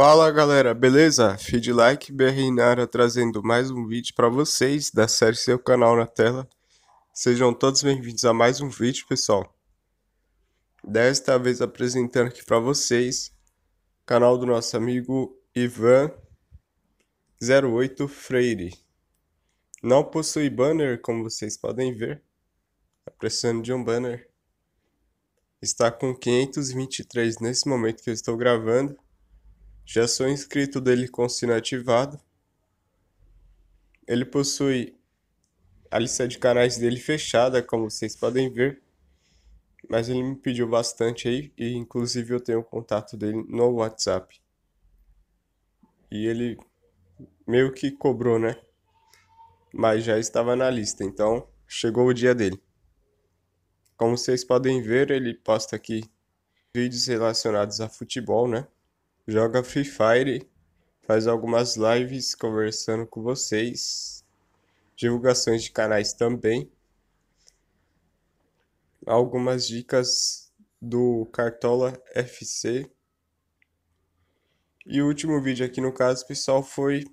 Fala galera, beleza? Feed Like BRNara trazendo mais um vídeo para vocês da série Seu Canal na Tela. Sejam todos bem-vindos a mais um vídeo, pessoal. Desta vez apresentando aqui para vocês o canal do nosso amigo Ivan08 Freire. Não possui banner, como vocês podem ver. Tá precisando de um banner. Está com 523 nesse momento que eu estou gravando já sou inscrito dele com sino ativado. Ele possui a lista de canais dele fechada, como vocês podem ver. Mas ele me pediu bastante aí, e inclusive eu tenho o contato dele no WhatsApp. E ele meio que cobrou, né? Mas já estava na lista, então chegou o dia dele. Como vocês podem ver, ele posta aqui vídeos relacionados a futebol, né? joga Free Fire, faz algumas lives conversando com vocês, divulgações de canais também, algumas dicas do Cartola FC. E o último vídeo aqui no caso, pessoal, foi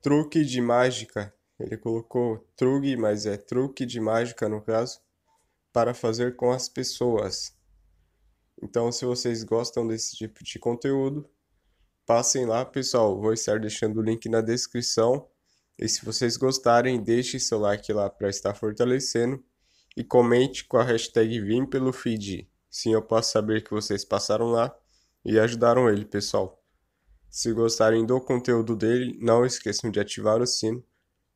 truque de mágica. Ele colocou truque, mas é truque de mágica no caso, para fazer com as pessoas. Então, se vocês gostam desse tipo de conteúdo, passem lá, pessoal. Vou estar deixando o link na descrição. E se vocês gostarem, deixem seu like lá para estar fortalecendo. E comente com a hashtag Vim pelo feed. Sim, eu posso saber que vocês passaram lá e ajudaram ele, pessoal. Se gostarem do conteúdo dele, não esqueçam de ativar o sino,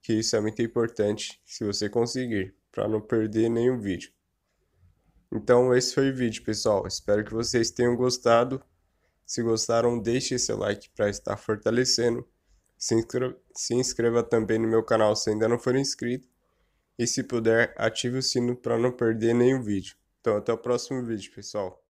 que isso é muito importante se você conseguir, para não perder nenhum vídeo. Então, esse foi o vídeo, pessoal. Espero que vocês tenham gostado. Se gostaram, deixe seu like para estar fortalecendo. Se inscreva, se inscreva também no meu canal se ainda não for inscrito. E se puder, ative o sino para não perder nenhum vídeo. Então, até o próximo vídeo, pessoal.